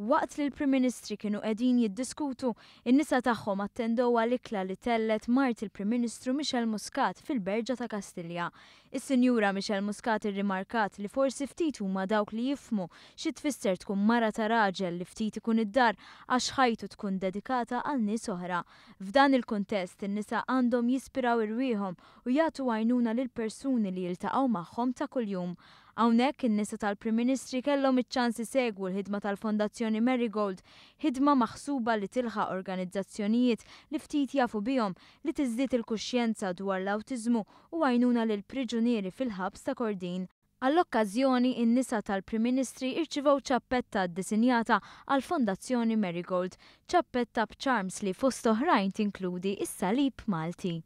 Waqt li l-Prim Ministri kienu qegħdin jiddiskutu, in-nisa tagħhom attendew għal-ikla li tellet mart il-Prim Ministru Michel Muscat fil-Berġa ta' Kastilja. Is-Sinjura Michel Muscat irrimarkat li forsi ftit huma dawk li jifmu xi tfisser tkun mara ta' raġel li ftit ikun id-dar għax ħajtu tkun dedikata għal nies oħra. F'dan il-kontest in-nisa għandhom jispiraw irwieħhom u jagħtu għajnuna lil persuni li jiltaqgħu magħhom ta' kuljum. Hawnhekk in-nisa tal-Prim Ministri kellhom iċ ċansi isegwu l-ħidma tal-Fondazzjoni Marigold, ħidma maħsuba li tilħa organizzazzjonijiet li ftit jafu bihom li tiżdiet il-kuxjenza dwar l-awtiżmu u għajnuna lil priġunieri fil-ħabs ta' Kordin. Għall-okkazjoni, n nisa tal-Prim Ministri irċivaw ċappetta ddisinjata għal Fondazzjoni Marigold, ċappetta b'charms li fost oħrajn tinkludi is-salib Malti.